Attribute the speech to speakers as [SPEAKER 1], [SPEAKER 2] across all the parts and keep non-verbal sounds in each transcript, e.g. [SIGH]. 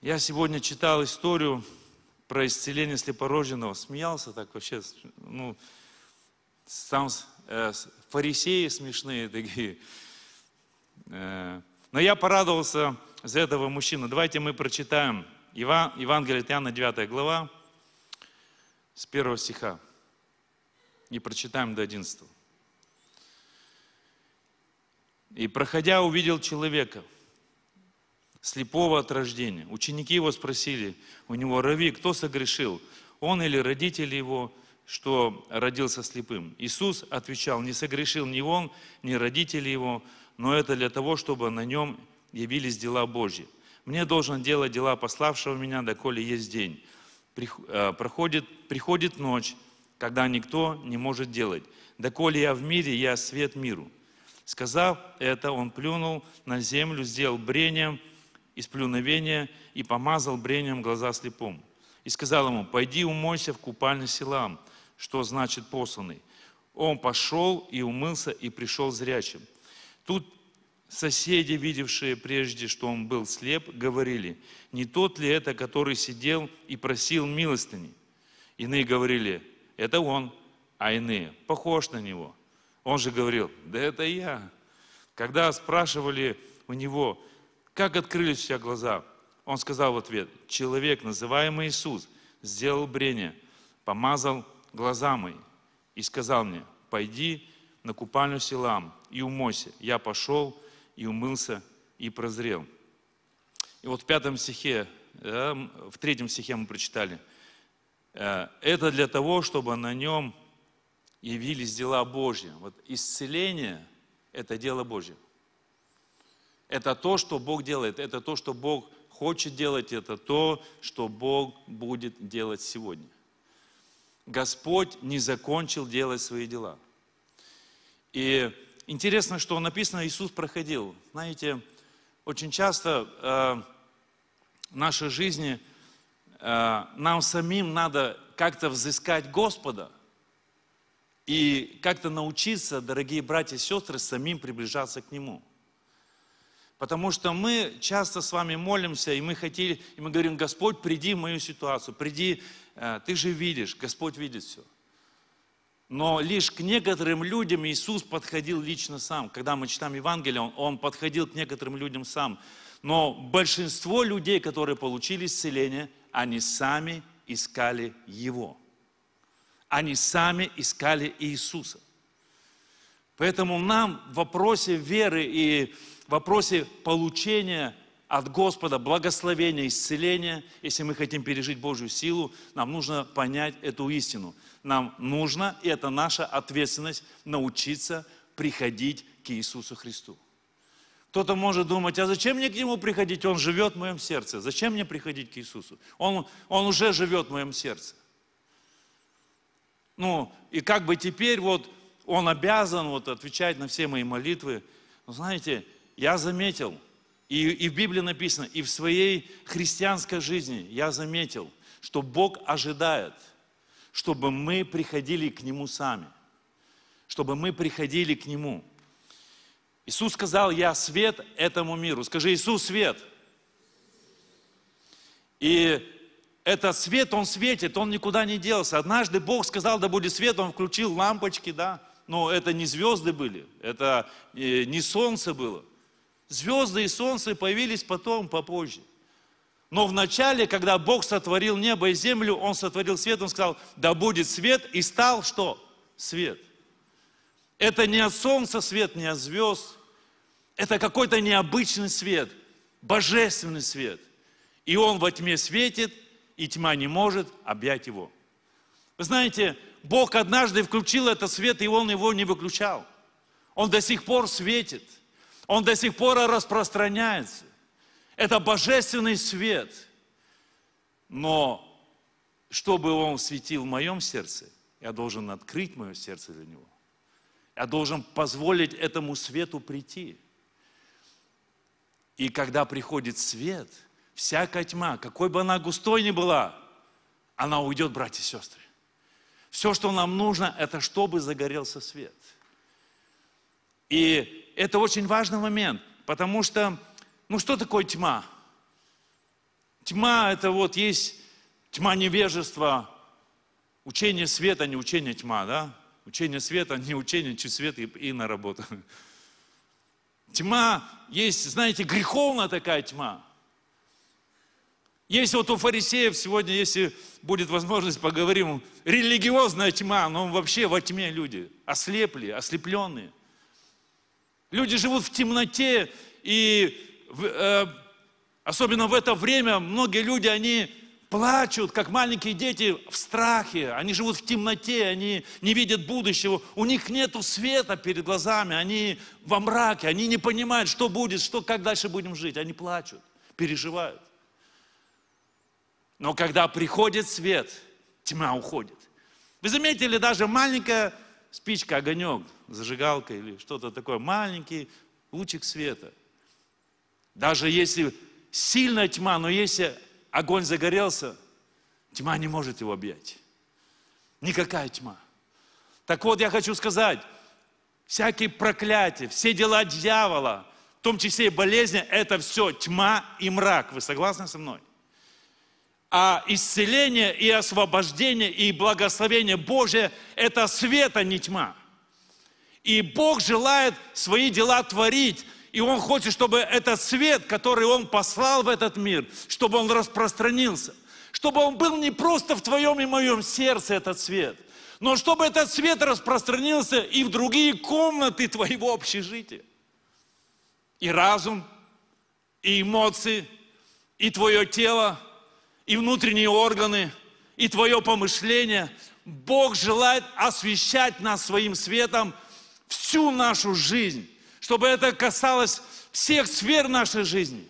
[SPEAKER 1] Я сегодня читал историю про исцеление слепорожденного. Смеялся так вообще. Ну, сам э, фарисеи смешные такие. Э, но я порадовался за этого мужчину. Давайте мы прочитаем Иван, Евангелие от Иоанна, 9 глава, с 1 стиха. И прочитаем до 11. «И проходя, увидел человека – слепого от рождения. Ученики его спросили у него, Рави, кто согрешил, он или родители его, что родился слепым? Иисус отвечал, не согрешил ни он, ни родители его, но это для того, чтобы на нем явились дела Божьи. Мне должен делать дела пославшего меня, доколе есть день. Э, проходит, приходит ночь, когда никто не может делать. Доколе я в мире, я свет миру. Сказав это, он плюнул на землю, сделал брением – и сплюновение, и помазал брением глаза слепому. И сказал ему, пойди умойся в купальне селам, что значит посланный. Он пошел и умылся, и пришел зрячим. Тут соседи, видевшие прежде, что он был слеп, говорили, не тот ли это, который сидел и просил милостыни? Иные говорили, это он, а иные, похож на него. Он же говорил, да это я. Когда спрашивали у него, как открылись у все глаза? Он сказал в ответ, человек, называемый Иисус, сделал брение, помазал глаза мои и сказал мне, пойди на купальню селам и умойся. Я пошел и умылся и прозрел. И вот в пятом стихе, э, в третьем стихе мы прочитали, э, это для того, чтобы на нем явились дела Божьи. Вот исцеление – это дело Божье. Это то, что Бог делает, это то, что Бог хочет делать, это то, что Бог будет делать сегодня. Господь не закончил делать свои дела. И интересно, что написано, Иисус проходил. Знаете, очень часто э, в нашей жизни э, нам самим надо как-то взыскать Господа и как-то научиться, дорогие братья и сестры, самим приближаться к Нему. Потому что мы часто с вами молимся, и мы хотели, и мы говорим, Господь, приди в мою ситуацию, приди, э, ты же видишь, Господь видит все. Но лишь к некоторым людям Иисус подходил лично сам. Когда мы читаем Евангелие, он, он подходил к некоторым людям сам. Но большинство людей, которые получили исцеление, они сами искали Его. Они сами искали Иисуса. Поэтому нам в вопросе веры и в вопросе получения от Господа благословения, исцеления, если мы хотим пережить Божью силу, нам нужно понять эту истину. Нам нужно, и это наша ответственность, научиться приходить к Иисусу Христу. Кто-то может думать, а зачем мне к Нему приходить? Он живет в моем сердце. Зачем мне приходить к Иисусу? Он, он уже живет в моем сердце. Ну, и как бы теперь вот он обязан вот отвечать на все мои молитвы. Но знаете, я заметил, и, и в Библии написано, и в своей христианской жизни я заметил, что Бог ожидает, чтобы мы приходили к Нему сами, чтобы мы приходили к Нему. Иисус сказал, я свет этому миру. Скажи, Иисус свет. И этот свет, он светит, он никуда не делся. Однажды Бог сказал, да будет свет, он включил лампочки, да, но ну, это не звезды были, это э, не солнце было. Звезды и солнце появились потом, попозже. Но вначале, когда Бог сотворил небо и землю, Он сотворил свет, Он сказал, да будет свет, и стал что? Свет. Это не от солнца свет, не от звезд. Это какой-то необычный свет, божественный свет. И он во тьме светит, и тьма не может объять его. Вы знаете, Бог однажды включил этот свет, и Он его не выключал. Он до сих пор светит. Он до сих пор распространяется. Это божественный свет. Но чтобы он светил в моем сердце, я должен открыть мое сердце для него. Я должен позволить этому свету прийти. И когда приходит свет, всякая тьма, какой бы она густой ни была, она уйдет, братья и сестры. Все, что нам нужно, это чтобы загорелся свет. И это очень важный момент, потому что, ну что такое тьма? Тьма – это вот есть тьма невежества, учение света, не учение тьма, да? Учение света, не учение, чуть свет и, и на работу. [LAUGHS] Тьма есть, знаете, греховная такая тьма – есть вот у фарисеев сегодня, если будет возможность, поговорим, религиозная тьма, но вообще во тьме люди, ослепли, ослепленные. Люди живут в темноте, и э, особенно в это время многие люди, они плачут, как маленькие дети, в страхе. Они живут в темноте, они не видят будущего. У них нет света перед глазами, они во мраке, они не понимают, что будет, что, как дальше будем жить. Они плачут, переживают. Но когда приходит свет, тьма уходит. Вы заметили, даже маленькая спичка, огонек, зажигалка или что-то такое, маленький лучик света. Даже если сильная тьма, но если огонь загорелся, тьма не может его объять. Никакая тьма. Так вот, я хочу сказать, всякие проклятия, все дела дьявола, в том числе и болезни, это все тьма и мрак. Вы согласны со мной? А исцеление и освобождение и благословение Божие – это свет, а не тьма. И Бог желает свои дела творить, и Он хочет, чтобы этот свет, который Он послал в этот мир, чтобы он распространился, чтобы он был не просто в твоем и моем сердце этот свет, но чтобы этот свет распространился и в другие комнаты твоего общежития. И разум, и эмоции, и твое тело – и внутренние органы, и твое помышление. Бог желает освещать нас своим светом всю нашу жизнь, чтобы это касалось всех сфер нашей жизни.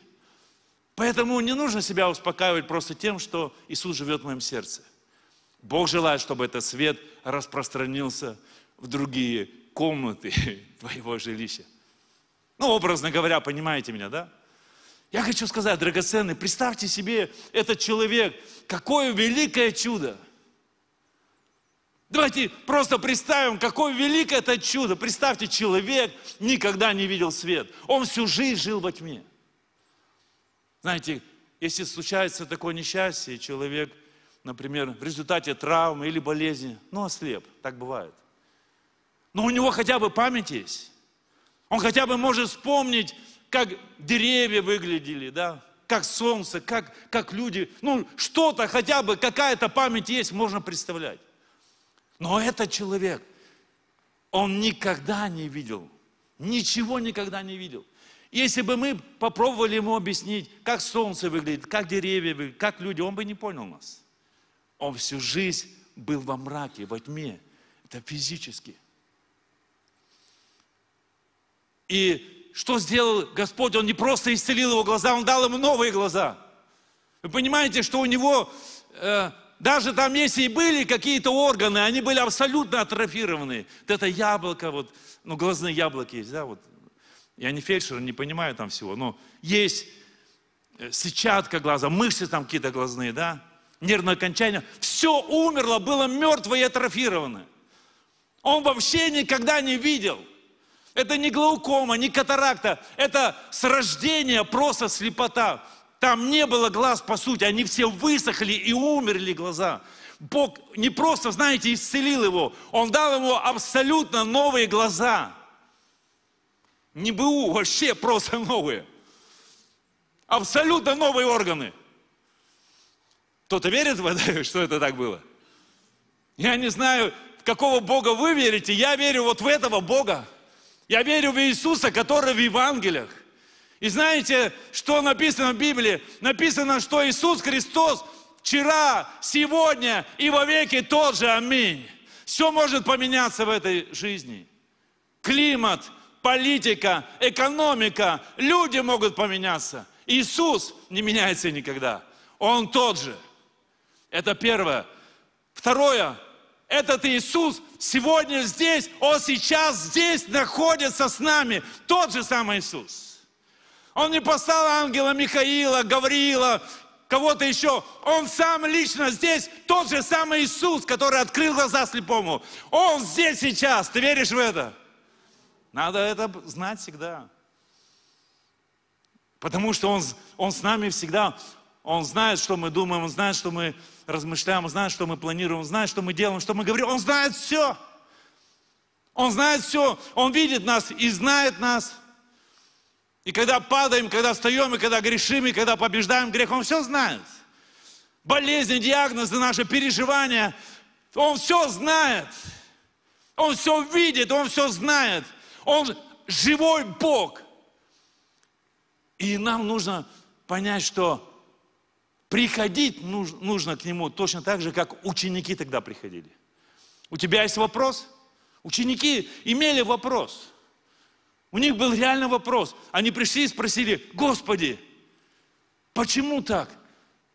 [SPEAKER 1] Поэтому не нужно себя успокаивать просто тем, что Иисус живет в моем сердце. Бог желает, чтобы этот свет распространился в другие комнаты [LAUGHS] твоего жилища. Ну, образно говоря, понимаете меня, да? Я хочу сказать, драгоценный, представьте себе этот человек, какое великое чудо. Давайте просто представим, какое великое это чудо. Представьте, человек никогда не видел свет. Он всю жизнь жил во тьме. Знаете, если случается такое несчастье, человек, например, в результате травмы или болезни, ну, ослеп, так бывает. Но у него хотя бы память есть. Он хотя бы может вспомнить как деревья выглядели, да, как солнце, как, как люди. Ну, что-то хотя бы, какая-то память есть, можно представлять. Но этот человек, он никогда не видел, ничего никогда не видел. Если бы мы попробовали ему объяснить, как солнце выглядит, как деревья выглядят, как люди, он бы не понял нас. Он всю жизнь был во мраке, во тьме. Это физически. И что сделал Господь? Он не просто исцелил его глаза, он дал ему новые глаза. Вы понимаете, что у него э, даже там, если и были какие-то органы, они были абсолютно атрофированы. Вот это яблоко, вот, ну, глазные яблоки есть, да, вот. Я не фельдшер, не понимаю там всего, но есть э, сетчатка глаза, мышцы там какие-то глазные, да, нервное окончание. Все умерло, было мертво и атрофировано. Он вообще никогда не видел – это не глаукома, не катаракта. Это с рождения просто слепота. Там не было глаз, по сути. Они все высохли и умерли глаза. Бог не просто, знаете, исцелил его. Он дал ему абсолютно новые глаза. Не БУ, вообще просто [LAUGHS] новые. Абсолютно новые органы. Кто-то верит в это, [LAUGHS] что это так было? Я не знаю, в какого Бога вы верите. Я верю вот в этого Бога. Я верю в Иисуса, который в Евангелиях. И знаете, что написано в Библии? Написано, что Иисус Христос вчера, сегодня и во веки тот же. Аминь. Все может поменяться в этой жизни. Климат, политика, экономика, люди могут поменяться. Иисус не меняется никогда. Он тот же. Это первое. Второе, этот Иисус сегодня здесь, Он сейчас здесь находится с нами. Тот же самый Иисус. Он не послал ангела Михаила, Гавриила, кого-то еще. Он сам лично здесь, тот же самый Иисус, который открыл глаза слепому. Он здесь сейчас. Ты веришь в это? Надо это знать всегда. Потому что Он, он с нами всегда. Он знает, что мы думаем, он знает, что мы размышляем, он знает, что мы планируем, он знает, что мы делаем, что мы говорим. Он знает все. Он знает все. Он видит нас и знает нас. И когда падаем, когда встаем, и когда грешим, и когда побеждаем грех, Он все знает. Болезни, диагнозы, наши переживания, Он все знает. Он все видит, Он все знает. Он живой Бог. И нам нужно понять, что Приходить нужно к Нему точно так же, как ученики тогда приходили. У тебя есть вопрос? Ученики имели вопрос. У них был реально вопрос. Они пришли и спросили, Господи, почему так?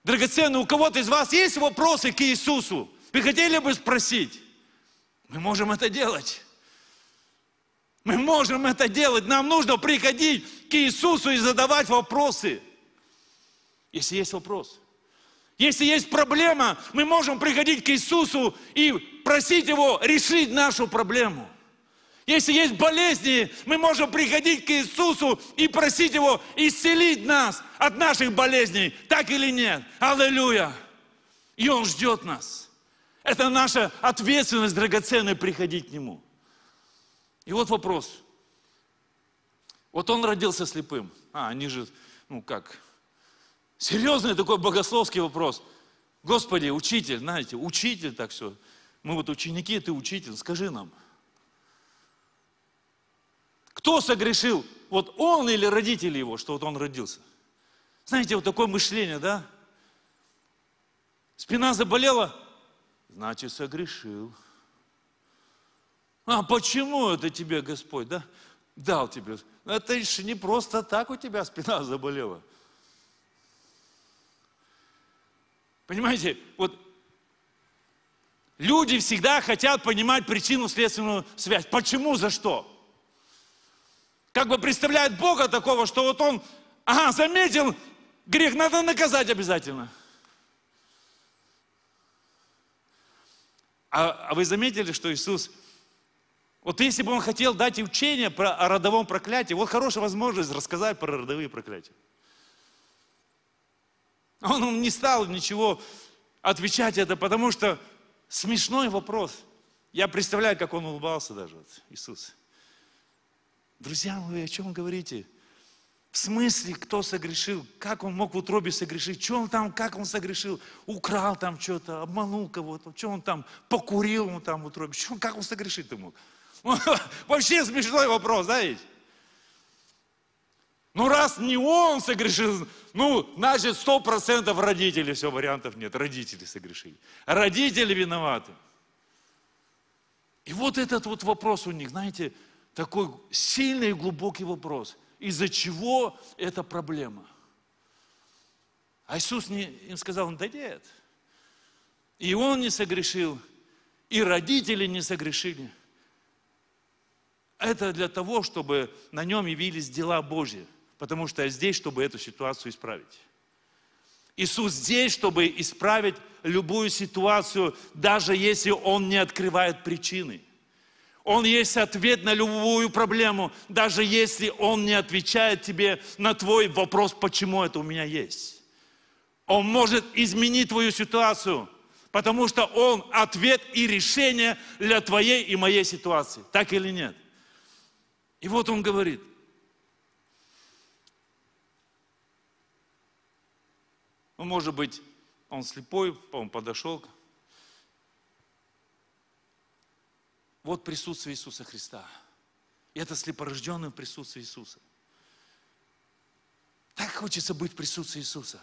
[SPEAKER 1] Драгоценный, у кого-то из вас есть вопросы к Иисусу? Вы хотели бы спросить? Мы можем это делать. Мы можем это делать. Нам нужно приходить к Иисусу и задавать вопросы. Если есть вопрос – если есть проблема, мы можем приходить к Иисусу и просить Его решить нашу проблему. Если есть болезни, мы можем приходить к Иисусу и просить Его исцелить нас от наших болезней, так или нет. Аллилуйя! И Он ждет нас. Это наша ответственность драгоценная приходить к Нему. И вот вопрос. Вот он родился слепым. А, они же, ну как, Серьезный такой богословский вопрос. Господи, учитель, знаете, учитель так все. Мы вот ученики, ты учитель, скажи нам. Кто согрешил? Вот он или родители его, что вот он родился? Знаете, вот такое мышление, да? Спина заболела? Значит, согрешил. А почему это тебе Господь, да? Дал тебе. Это а еще не просто так у тебя спина заболела. Понимаете, вот люди всегда хотят понимать причину следственную связь. Почему, за что? Как бы представляет Бога такого, что вот он, ага, заметил грех, надо наказать обязательно. А, а вы заметили, что Иисус, вот если бы он хотел дать учение про, о родовом проклятии, вот хорошая возможность рассказать про родовые проклятия. [LAUGHS] Он, не стал ничего отвечать это, потому что смешной вопрос. Я представляю, как он улыбался даже, вот, Иисус. Друзья мои, о чем говорите? В смысле, кто согрешил? Как он мог в утробе согрешить? Что он там, как он согрешил? Украл там что-то, обманул кого-то. Что он там, покурил он там в утробе? Что, как он согрешить-то мог? [LAUGHS] Вообще смешной вопрос, знаете? Ну, раз не он согрешил, ну, значит, сто процентов родители, все, вариантов нет, родители согрешили. Родители виноваты. И вот этот вот вопрос у них, знаете, такой сильный и глубокий вопрос. Из-за чего эта проблема? А Иисус не, им сказал, да нет. И он не согрешил, и родители не согрешили. Это для того, чтобы на нем явились дела Божьи потому что я здесь, чтобы эту ситуацию исправить. Иисус здесь, чтобы исправить любую ситуацию, даже если Он не открывает причины. Он есть ответ на любую проблему, даже если Он не отвечает тебе на твой вопрос, почему это у меня есть. Он может изменить твою ситуацию, потому что Он ответ и решение для твоей и моей ситуации. Так или нет? И вот Он говорит, Ну, может быть, он слепой, по-моему, подошел. Вот присутствие Иисуса Христа. И это слепорожденное присутствие Иисуса. Так хочется быть в присутствии Иисуса.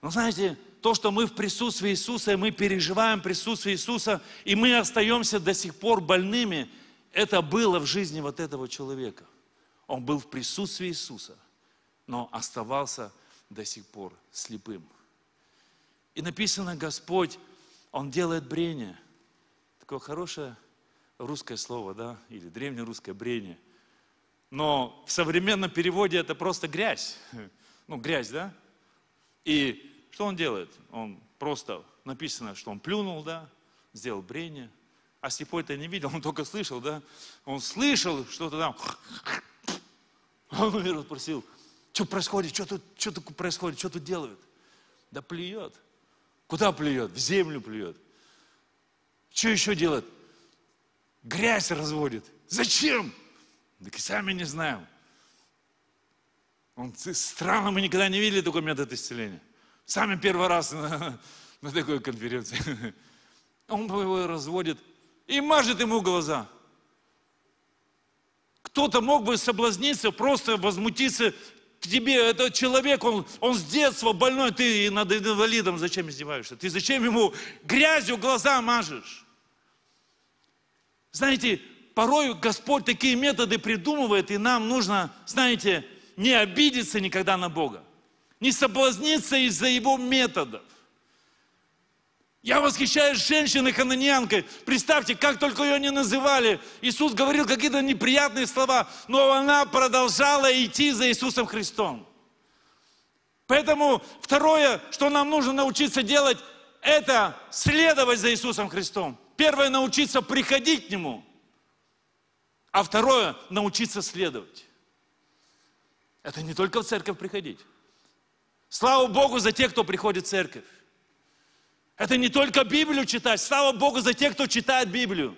[SPEAKER 1] Но знаете, то, что мы в присутствии Иисуса, и мы переживаем присутствие Иисуса, и мы остаемся до сих пор больными, это было в жизни вот этого человека. Он был в присутствии Иисуса, но оставался до сих пор слепым. И написано, Господь, Он делает брение. Такое хорошее русское слово, да, или древнерусское брение. Но в современном переводе это просто грязь. [LAUGHS] Ну, грязь, да? И что он делает? Он просто, написано, что он плюнул, да, сделал брение. А слепой это не видел, он только слышал, да? Он слышал что-то там. [LAUGHS] Он, наверное, спросил, что происходит? Что тут, что тут происходит? Что тут делают? Да плюет. Куда плюет? В землю плюет. Что еще делает? Грязь разводит. Зачем? Так и сами не знаем. Он, странно, мы никогда не видели такой метод исцеления. Сами первый раз на, на такой конференции. Он его разводит и мажет ему глаза. Кто-то мог бы соблазниться, просто возмутиться к тебе этот человек, он, он с детства больной, ты над инвалидом зачем издеваешься? Ты зачем ему грязью глаза мажешь? Знаете, порой Господь такие методы придумывает, и нам нужно, знаете, не обидеться никогда на Бога, не соблазниться из-за Его методов. Я восхищаюсь женщиной хананьянкой. Представьте, как только ее не называли. Иисус говорил какие-то неприятные слова, но она продолжала идти за Иисусом Христом. Поэтому второе, что нам нужно научиться делать, это следовать за Иисусом Христом. Первое, научиться приходить к Нему. А второе, научиться следовать. Это не только в церковь приходить. Слава Богу за тех, кто приходит в церковь. Это не только Библию читать. Слава Богу за тех, кто читает Библию.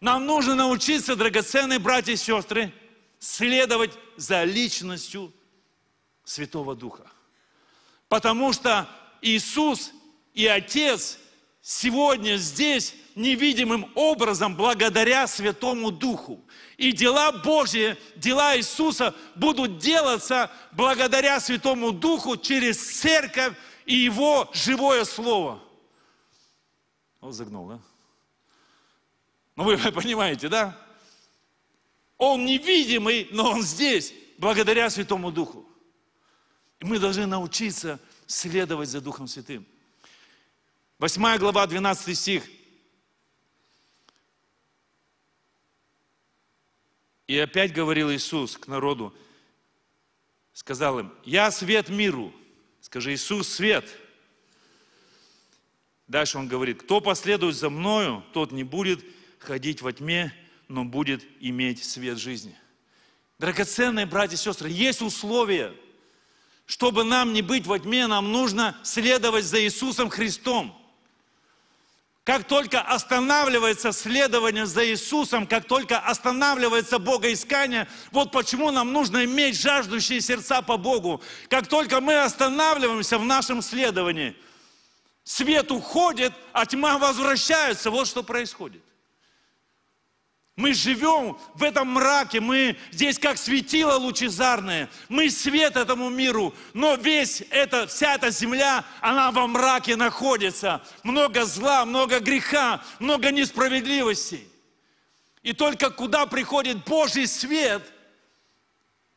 [SPEAKER 1] Нам нужно научиться, драгоценные братья и сестры, следовать за личностью Святого Духа. Потому что Иисус и Отец сегодня здесь невидимым образом благодаря Святому Духу. И дела Божьи, дела Иисуса будут делаться благодаря Святому Духу через церковь, и Его живое Слово. Он загнул, да? Ну вы [LAUGHS] понимаете, да? Он невидимый, но он здесь, благодаря Святому Духу. И мы должны научиться следовать за Духом Святым. Восьмая глава, 12 стих. И опять говорил Иисус к народу, сказал им, «Я свет миру, Скажи, Иисус – свет. Дальше он говорит, кто последует за мною, тот не будет ходить во тьме, но будет иметь свет жизни. Драгоценные братья и сестры, есть условия. Чтобы нам не быть во тьме, нам нужно следовать за Иисусом Христом. Как только останавливается следование за Иисусом, как только останавливается богоискание, вот почему нам нужно иметь жаждущие сердца по Богу. Как только мы останавливаемся в нашем следовании, свет уходит, а тьма возвращается. Вот что происходит. Мы живем в этом мраке, мы здесь как светило лучезарное, мы свет этому миру, но весь эта вся эта земля, она во мраке находится. Много зла, много греха, много несправедливости, И только куда приходит Божий свет,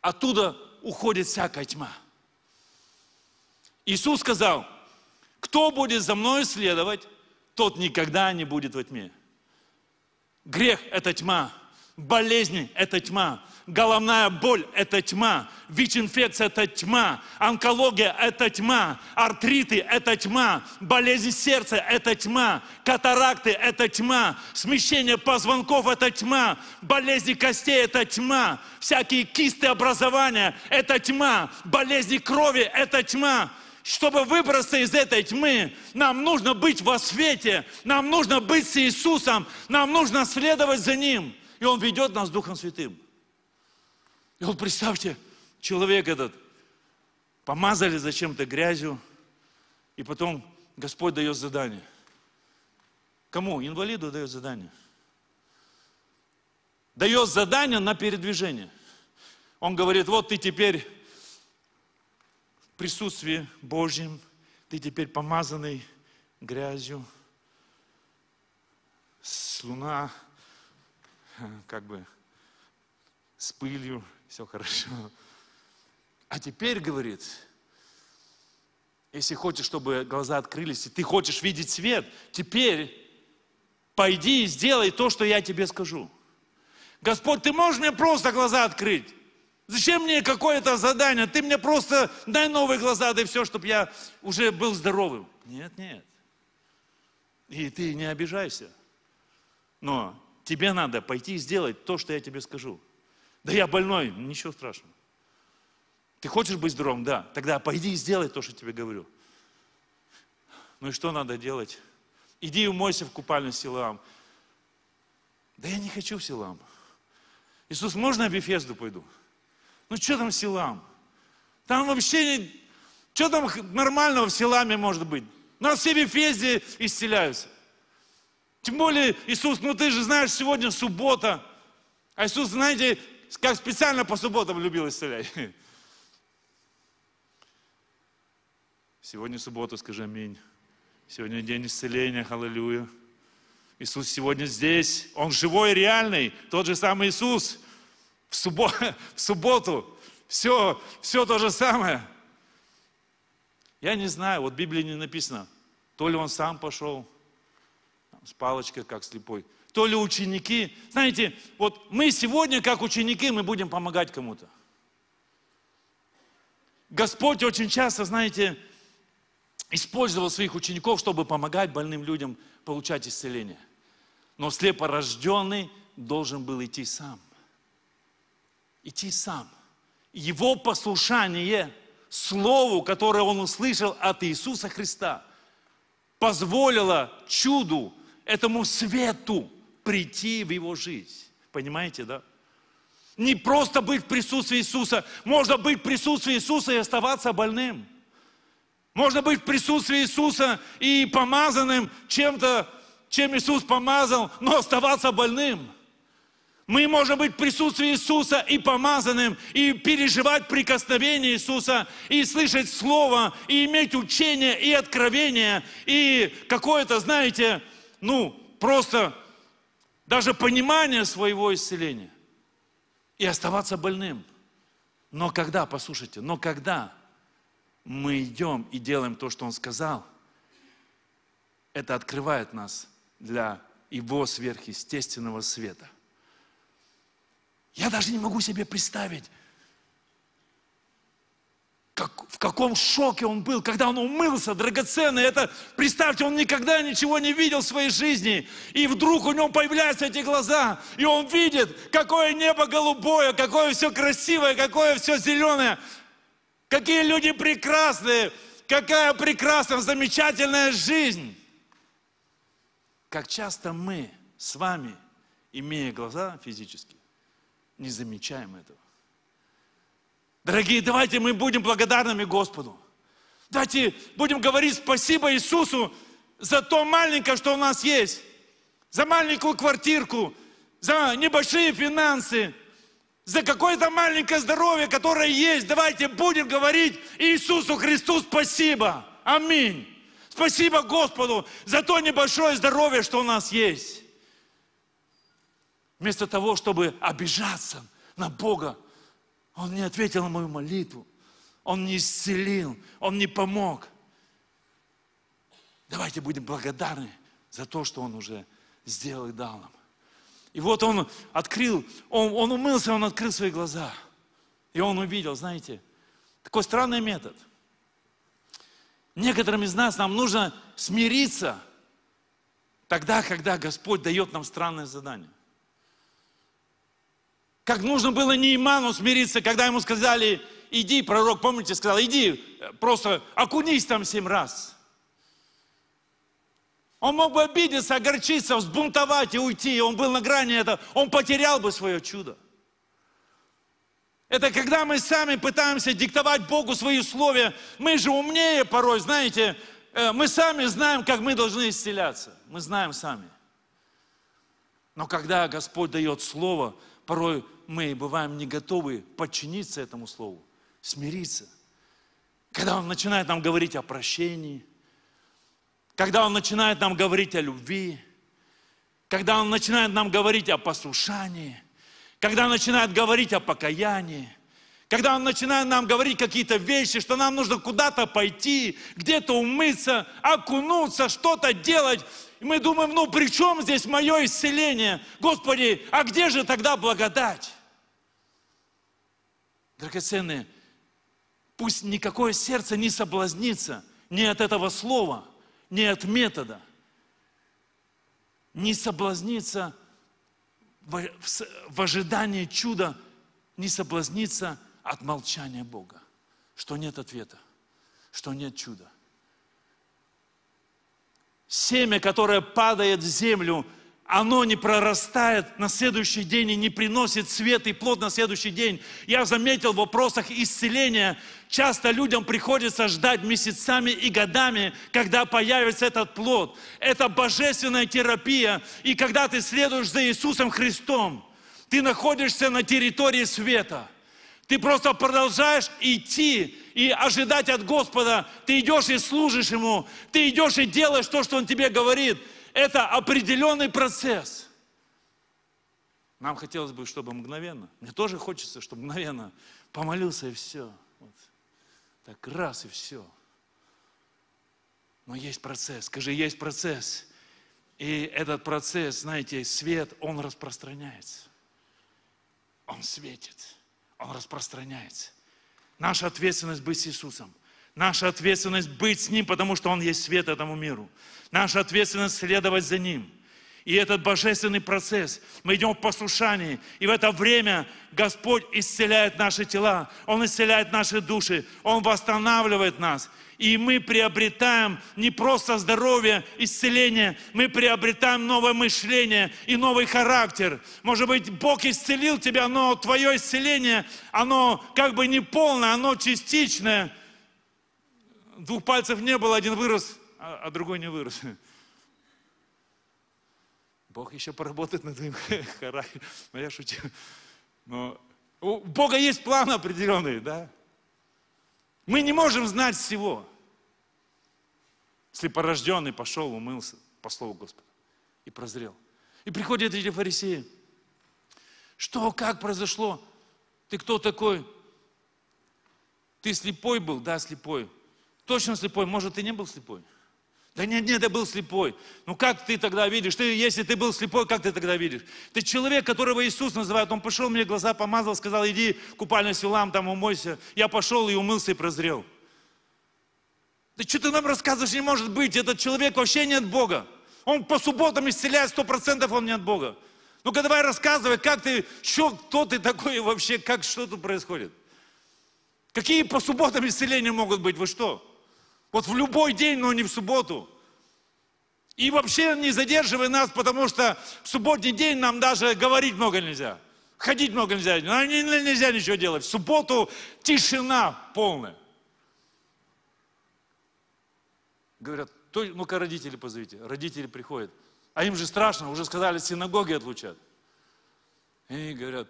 [SPEAKER 1] оттуда уходит всякая тьма. Иисус сказал, кто будет за мною следовать, тот никогда не будет во тьме. Грех – это тьма. Болезни – это тьма. Головная боль – это тьма. ВИЧ-инфекция – это тьма. Онкология – это тьма. Артриты – это тьма. Болезни сердца – это тьма. Катаракты – это тьма. Смещение позвонков – это тьма. Болезни костей – это тьма. Всякие кисты образования – это тьма. Болезни крови – это тьма. Чтобы выбраться из этой тьмы, нам нужно быть во свете, нам нужно быть с Иисусом, нам нужно следовать за Ним. И Он ведет нас Духом Святым. И вот представьте, человек этот помазали зачем-то грязью, и потом Господь дает задание. Кому? Инвалиду дает задание. Дает задание на передвижение. Он говорит, вот ты теперь присутствии Божьем, ты теперь помазанный грязью, с луна, как бы с пылью, все хорошо. А теперь, говорит, если хочешь, чтобы глаза открылись, и ты хочешь видеть свет, теперь пойди и сделай то, что я тебе скажу. Господь, ты можешь мне просто глаза открыть? Зачем мне какое-то задание? Ты мне просто дай новые глаза, да и все, чтобы я уже был здоровым. Нет, нет. И ты не обижайся. Но тебе надо пойти и сделать то, что я тебе скажу. Да я больной, ничего страшного. Ты хочешь быть здоровым? Да. Тогда пойди и сделай то, что тебе говорю. Ну и что надо делать? Иди и умойся в купальне Силам. Да я не хочу в Силам. Иисус, можно я в Ефезду пойду? Ну что там селам? Там вообще не... Что там нормального в Силаме может быть? Нас все в Ефезе исцеляются. Тем более, Иисус, ну ты же знаешь, сегодня суббота. А Иисус, знаете, как специально по субботам любил исцелять. [LAUGHS] Сегодня суббота, скажи аминь. Сегодня день исцеления, аллилуйя. Иисус сегодня здесь, Он живой и реальный, тот же самый Иисус в, суббо... [LAUGHS] в субботу. Все, все то же самое. Я не знаю, вот в Библии не написано, то ли он сам пошел с палочкой, как слепой, то ли ученики. Знаете, вот мы сегодня, как ученики, мы будем помогать кому-то. Господь очень часто, знаете, использовал своих учеников, чтобы помогать больным людям получать исцеление. Но слепорожденный должен был идти сам – идти сам. Его послушание слову, которое он услышал от Иисуса Христа, позволило чуду, этому свету прийти в его жизнь. Понимаете, да? Не просто быть в присутствии Иисуса. Можно быть в присутствии Иисуса и оставаться больным. Можно быть в присутствии Иисуса и помазанным чем-то, чем Иисус помазал, но оставаться больным – мы можем быть в присутствии Иисуса и помазанным, и переживать прикосновение Иисуса, и слышать Слово, и иметь учение, и откровение, и какое-то, знаете, ну, просто даже понимание своего исцеления. И оставаться больным. Но когда, послушайте, но когда мы идем и делаем то, что Он сказал, это открывает нас для Его сверхъестественного света. Я даже не могу себе представить, как, в каком шоке он был, когда он умылся, драгоценный. Это, представьте, он никогда ничего не видел в своей жизни. И вдруг у него появляются эти глаза, и он видит, какое небо голубое, какое все красивое, какое все зеленое. Какие люди прекрасные, какая прекрасная, замечательная жизнь. Как часто мы с вами, имея глаза физические, не замечаем этого. Дорогие, давайте мы будем благодарными Господу. Давайте будем говорить спасибо Иисусу за то маленькое, что у нас есть. За маленькую квартирку, за небольшие финансы, за какое-то маленькое здоровье, которое есть. Давайте будем говорить Иисусу Христу спасибо. Аминь. Спасибо Господу за то небольшое здоровье, что у нас есть. Вместо того, чтобы обижаться на Бога, Он не ответил на мою молитву. Он не исцелил, Он не помог. Давайте будем благодарны за то, что Он уже сделал и дал нам. И вот он открыл, он, он умылся, он открыл свои глаза. И он увидел, знаете, такой странный метод. Некоторым из нас нам нужно смириться тогда, когда Господь дает нам странное задание – как нужно было Нейману смириться, когда ему сказали, иди, пророк, помните, сказал, иди, э, просто окунись там семь раз. Он мог бы обидеться, огорчиться, взбунтовать и уйти. Он был на грани этого. Он потерял бы свое чудо. Это когда мы сами пытаемся диктовать Богу свои условия. Мы же умнее порой, знаете. Э, мы сами знаем, как мы должны исцеляться. Мы знаем сами. Но когда Господь дает Слово, порой мы бываем не готовы подчиниться этому слову, смириться. Когда Он начинает нам говорить о прощении, когда Он начинает нам говорить о любви, когда Он начинает нам говорить о послушании, когда Он начинает говорить о покаянии, когда Он начинает нам говорить какие-то вещи, что нам нужно куда-то пойти, где-то умыться, окунуться, что-то делать – и мы думаем, ну при чем здесь мое исцеление? Господи, а где же тогда благодать? Драгоценные, пусть никакое сердце не соблазнится ни от этого слова, ни от метода. Не соблазнится в, в ожидании чуда, не соблазнится от молчания Бога, что нет ответа, что нет чуда семя, которое падает в землю, оно не прорастает на следующий день и не приносит свет и плод на следующий день. Я заметил в вопросах исцеления, часто людям приходится ждать месяцами и годами, когда появится этот плод. Это божественная терапия. И когда ты следуешь за Иисусом Христом, ты находишься на территории света – ты просто продолжаешь идти и ожидать от Господа. Ты идешь и служишь Ему. Ты идешь и делаешь то, что Он тебе говорит. Это определенный процесс. Нам хотелось бы, чтобы мгновенно. Мне тоже хочется, чтобы мгновенно помолился и все. Вот. Так раз и все. Но есть процесс. Скажи, есть процесс. И этот процесс, знаете, свет, он распространяется. Он светит. Он распространяется. Наша ответственность быть с Иисусом. Наша ответственность быть с Ним, потому что Он есть свет этому миру. Наша ответственность следовать за Ним. И этот божественный процесс, мы идем в послушании, и в это время Господь исцеляет наши тела, Он исцеляет наши души, Он восстанавливает нас. И мы приобретаем не просто здоровье, исцеление, мы приобретаем новое мышление и новый характер. Может быть, Бог исцелил тебя, но твое исцеление, оно как бы не полное, оно частичное. Двух пальцев не было, один вырос, а, а другой не вырос. Бог еще поработает над твоим [LAUGHS] характером. Но ну, я шучу. Но у Бога есть план определенный, да? Мы не можем знать всего. Слепорожденный пошел, умылся по слову Господа и прозрел. И приходят эти фарисеи. Что, как произошло? Ты кто такой? Ты слепой был? Да, слепой. Точно слепой. Может, ты не был слепой? Да нет, нет, я был слепой. Ну как ты тогда видишь? Ты, если ты был слепой, как ты тогда видишь? Ты человек, которого Иисус называет. Он пошел, мне глаза помазал, сказал, иди купальный селам, там умойся. Я пошел и умылся и прозрел. Да что ты нам рассказываешь, не может быть. Этот человек вообще не от Бога. Он по субботам исцеляет, сто процентов он не от Бога. Ну-ка давай рассказывай, как ты, что, кто ты такой вообще, как, что тут происходит? Какие по субботам исцеления могут быть? Вы что? Вот в любой день, но не в субботу. И вообще не задерживай нас, потому что в субботний день нам даже говорить много нельзя. Ходить много нельзя, а нам нельзя ничего делать. В субботу тишина полная. Говорят, ну-ка родители позовите. Родители приходят. А им же страшно, уже сказали, синагоги отлучат. И говорят,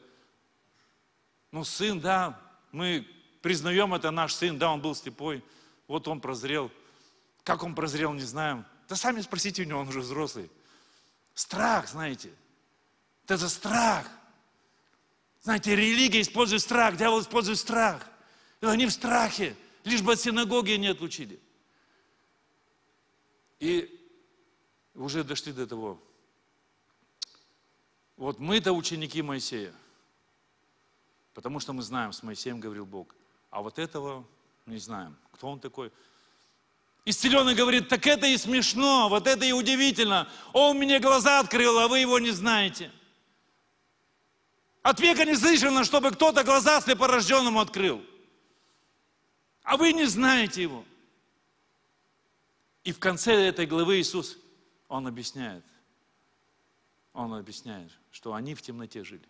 [SPEAKER 1] ну сын, да, мы признаем, это наш сын, да, он был слепой вот он прозрел. Как он прозрел, не знаем. Да сами спросите у него, он уже взрослый. Страх, знаете. это за страх. Знаете, религия использует страх, дьявол использует страх. И они в страхе, лишь бы от синагоги не отлучили. И уже дошли до того. Вот мы-то ученики Моисея, потому что мы знаем, с Моисеем говорил Бог, а вот этого не знаем. Кто он такой? Исцеленный говорит, так это и смешно, вот это и удивительно. Он мне глаза открыл, а вы его не знаете. От века не слышно, чтобы кто-то глаза слепорожденному открыл. А вы не знаете его. И в конце этой главы Иисус, Он объясняет, Он объясняет, что они в темноте жили.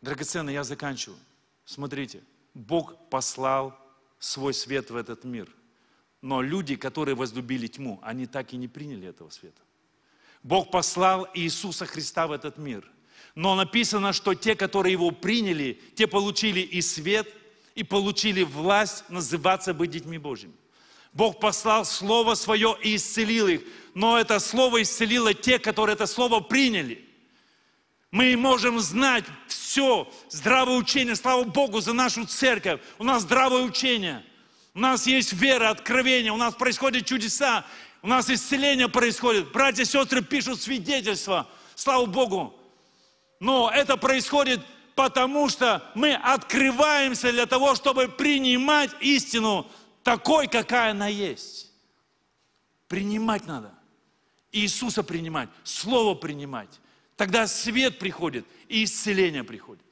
[SPEAKER 1] Драгоценно, я заканчиваю. Смотрите, Бог послал свой свет в этот мир. Но люди, которые возлюбили тьму, они так и не приняли этого света. Бог послал Иисуса Христа в этот мир. Но написано, что те, которые его приняли, те получили и свет, и получили власть называться быть детьми Божьими. Бог послал Слово Свое и исцелил их. Но это Слово исцелило те, которые это Слово приняли – мы можем знать все, здравое учение. Слава Богу за нашу церковь. У нас здравое учение. У нас есть вера, откровение. У нас происходят чудеса. У нас исцеление происходит. Братья и сестры пишут свидетельства. Слава Богу. Но это происходит потому, что мы открываемся для того, чтобы принимать истину такой, какая она есть. Принимать надо. Иисуса принимать, Слово принимать. Тогда свет приходит и исцеление приходит.